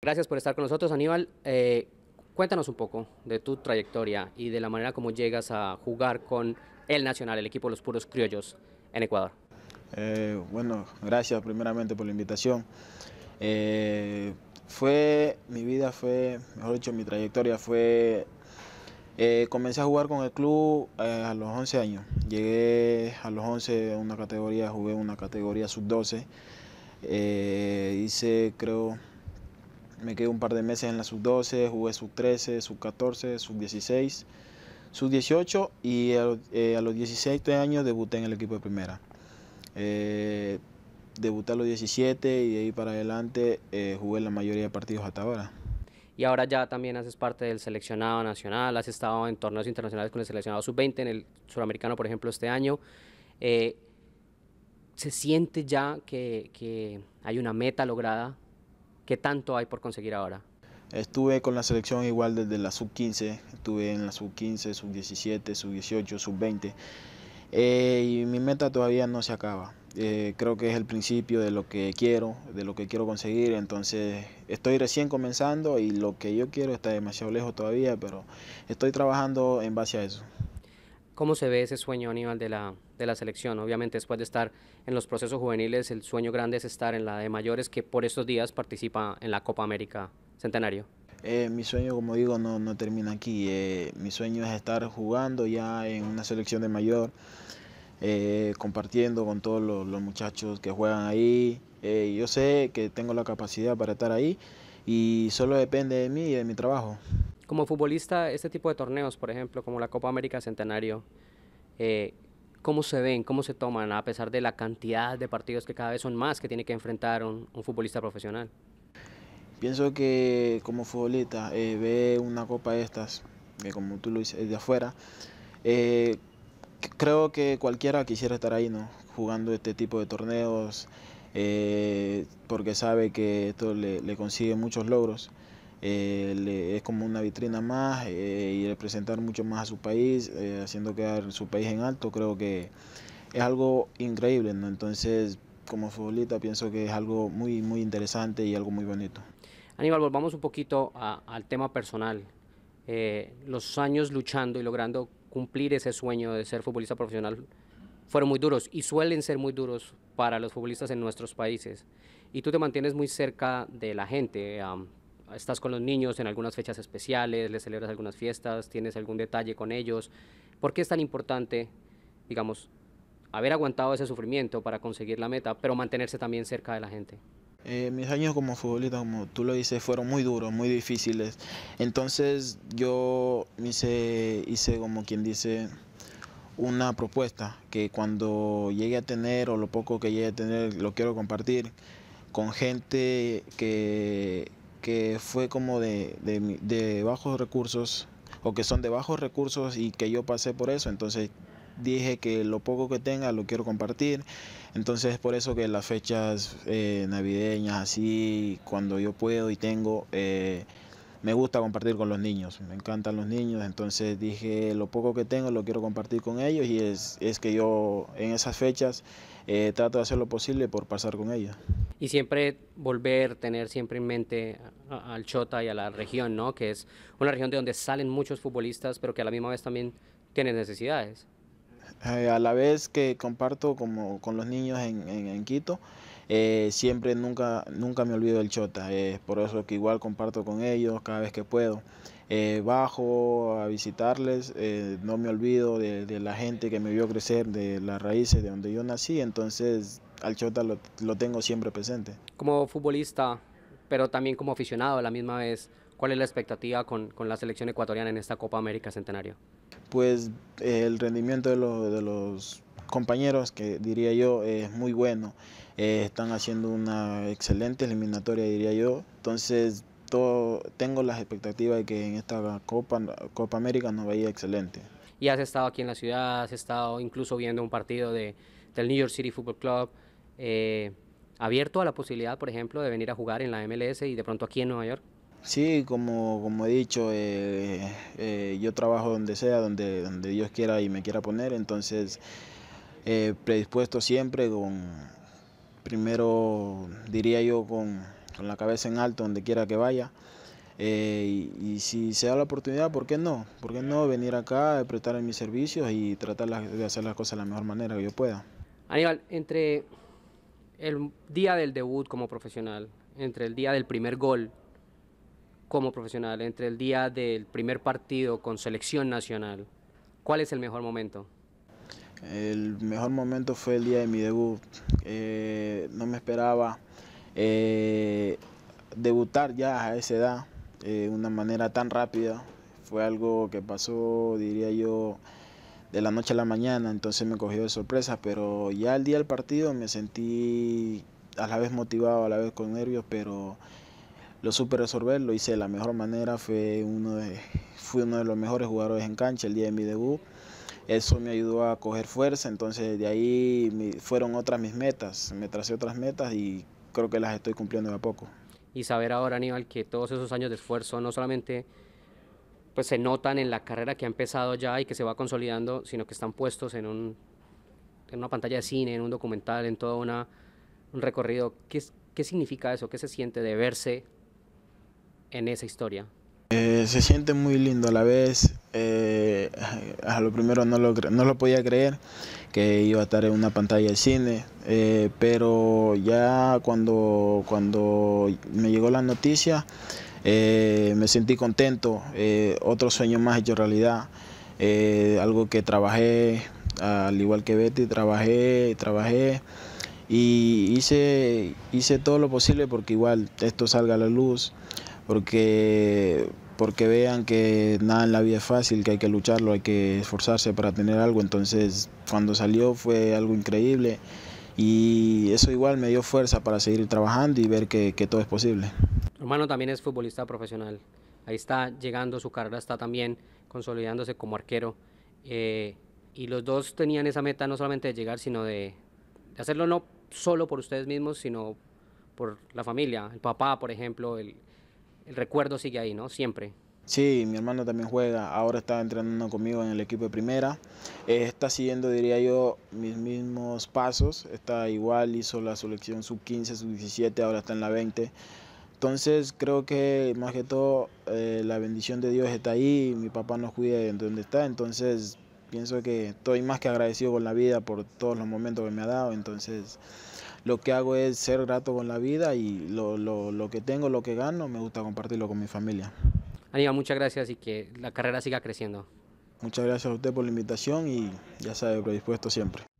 Gracias por estar con nosotros, Aníbal. Eh, cuéntanos un poco de tu trayectoria y de la manera como llegas a jugar con el Nacional, el equipo de los puros criollos en Ecuador. Eh, bueno, gracias primeramente por la invitación. Eh, fue, mi vida fue, mejor dicho, mi trayectoria fue, comencé a jugar con el club a los 11 años. Llegué a los 11 a una categoría, jugué una categoría sub-12. hice, creo, me quedé un par de meses en la sub-12, jugué sub-13, sub-14, sub-16, sub-18 y a, eh, los 16 años debuté en el equipo de primera. Eh, debuté a los 17 y de ahí para adelante eh, jugué la mayoría de partidos hasta ahora. Y ahora ya también haces parte del seleccionado nacional, has estado en torneos internacionales con el seleccionado sub-20, en el suramericano, por ejemplo, este año. ¿Se siente ya que, que hay una meta lograda ¿Qué tanto hay por conseguir ahora? Estuve con la selección igual desde la sub-15, estuve en la sub-15, sub-17, sub-18, sub-20 y mi meta todavía no se acaba. Eh, creo que es el principio de lo que quiero, de lo que quiero conseguir, entonces estoy recién comenzando y lo que yo quiero está demasiado lejos todavía, pero estoy trabajando en base a eso. ¿Cómo se ve ese sueño, Aníbal, de la, de la selección? Obviamente, después de estar en los procesos juveniles, el sueño grande es estar en la de mayores, que por estos días participa en la Copa América Centenario. Eh, mi sueño, como digo, no, no termina aquí. Eh, mi sueño es estar jugando ya en una selección de mayor, eh, compartiendo con todos los, los, muchachos que juegan ahí. yo sé que tengo la capacidad para estar ahí y solo depende de mí y de mi trabajo como futbolista, este tipo de torneos, por ejemplo, como la Copa América Centenario, eh, ¿cómo se ven, cómo se toman, a pesar de la cantidad de partidos que cada vez son más que tiene que enfrentar un, futbolista profesional? Pienso que como futbolista, eh, ve una copa de estas, como tú lo dices, de afuera, eh, creo que cualquiera quisiera estar ahí, ¿no? Jugando este tipo de torneos, porque sabe que esto le consigue muchos logros. Eh, le, es como una vitrina más eh, y representar mucho más a su país, eh, haciendo quedar su país en alto, creo que es algo increíble, ¿no? Entonces, como futbolista pienso que es algo muy, muy interesante y algo muy bonito. Aníbal, volvamos un poquito al tema personal. los años luchando y logrando cumplir ese sueño de ser futbolista profesional fueron muy duros y suelen ser muy duros para los futbolistas en nuestros países. Y tú te mantienes muy cerca de la gente estás con los niños en algunas fechas especiales, les celebras algunas fiestas, tienes algún detalle con ellos. ¿Por qué es tan importante, digamos, haber aguantado ese sufrimiento para conseguir la meta, pero mantenerse también cerca de la gente? Eh, mis años como futbolista, como tú lo dices, fueron muy duros, muy difíciles. Entonces yo hice, hice como quien dice, una propuesta que cuando llegue a tener o lo poco que llegue a tener lo quiero compartir con gente que, que fue como de, de, de bajos recursos o que son de bajos recursos y que yo pasé por eso, entonces dije que lo poco que tenga lo quiero compartir. Entonces es por eso que las fechas eh, navideñas, así, cuando yo puedo y tengo, eh, me gusta compartir con los niños, me encantan los niños, entonces dije lo poco que tengo lo quiero compartir con ellos y es, que yo en esas fechas eh, trato de hacer lo posible por pasar con ellos. Y siempre volver, tener siempre en mente al Chota y a la región, ¿no? que es una región de donde salen muchos futbolistas, pero que a la misma vez también tienen necesidades. Eh, a la vez que comparto como con los niños en, en Quito, eh, siempre, nunca, nunca me olvido del Chota. Eh, por eso que igual comparto con ellos cada vez que puedo. Eh, bajo a visitarles, eh, no me olvido de, la gente que me vio crecer, de las raíces de donde yo nací. Entonces, al Chota lo, tengo siempre presente. Como futbolista, pero también como aficionado a la misma vez, ¿Cuál es la expectativa con, con, la selección ecuatoriana en esta Copa América Centenario? Pues el rendimiento de, de, los compañeros que diría yo es muy bueno. Eh, están haciendo una excelente eliminatoria, diría yo. Entonces, todo, tengo las expectativas de que en esta Copa, Copa América nos vaya excelente. Y has estado aquí en la ciudad, has estado incluso viendo un partido de, del New York City Football Club. Eh, ¿Abierto a la posibilidad, por ejemplo, de venir a jugar en la MLS y de pronto aquí en Nueva York? Sí, como, como he dicho, eh, yo trabajo donde sea, donde, donde Dios quiera y me quiera poner, entonces eh, predispuesto siempre con, primero diría yo, con, la cabeza en alto donde quiera que vaya. Eh, y, si se da la oportunidad, ¿por qué no? ¿Por qué no venir acá, prestar mis servicios y tratar de hacer las cosas de la mejor manera que yo pueda? Aníbal, entre el día del debut como profesional, entre el día del primer gol como profesional, entre el día del primer partido con selección nacional, ¿cuál es el mejor momento? El mejor momento fue el día de mi debut. Eh, no me esperaba eh, debutar ya a esa edad, de eh, una manera tan rápida. Fue algo que pasó, diría yo, de la noche a la mañana, entonces me cogió de sorpresa, pero ya el día del partido me sentí a la vez motivado, a la vez con nervios, pero lo supe resolver, lo hice de la mejor manera, fue uno de, fui uno de los mejores jugadores en cancha el día de mi debut eso me ayudó a coger fuerza, entonces de ahí fueron otras mis metas, me tracé otras metas y creo que las estoy cumpliendo de a poco. Y saber ahora, Aníbal, que todos esos años de esfuerzo no solamente pues se notan en la carrera que ha empezado ya y que se va consolidando, sino que están puestos en, en una pantalla de cine, en un documental, en todo un recorrido. ¿Qué, significa eso? ¿Qué se siente de verse en esa historia? Eh, se siente muy lindo a la vez, eh, a lo primero no lo, no lo podía creer que iba a estar en una pantalla de cine, eh, pero ya cuando, cuando me llegó la noticia eh, me sentí contento, otro sueño más hecho realidad, algo que trabajé, al igual que Betty, trabajé trabajé y hice, hice todo lo posible porque igual esto salga a la luz, porque porque vean que nada en la vida es fácil, que hay que lucharlo, hay que esforzarse para tener algo. Entonces, cuando salió fue algo increíble y eso igual me dio fuerza para seguir trabajando y ver que, todo es posible. hermano también es futbolista profesional, ahí está llegando, su carrera está también consolidándose como arquero eh, y los dos tenían esa meta no solamente de llegar, sino de, de hacerlo no solo por ustedes mismos, sino por la familia, el papá, por ejemplo, el, el recuerdo sigue ahí, ¿no? Siempre. Sí, mi hermano también juega, ahora está entrenando conmigo en el equipo de primera. Eh, está siguiendo, diría yo, mis mismos pasos. Está igual, hizo la selección sub-15, sub-17, ahora está en la 20. Entonces creo que más que todo eh, la bendición de Dios está ahí, mi papá nos cuida de donde está, entonces Pienso que estoy más que agradecido con la vida por todos los momentos que me ha dado, entonces lo que hago es ser grato con la vida y lo, lo, lo que tengo, lo que gano, me gusta compartirlo con mi familia. Aníbal, muchas gracias y que la carrera siga creciendo. Muchas gracias a usted por la invitación y ya sabe, predispuesto siempre.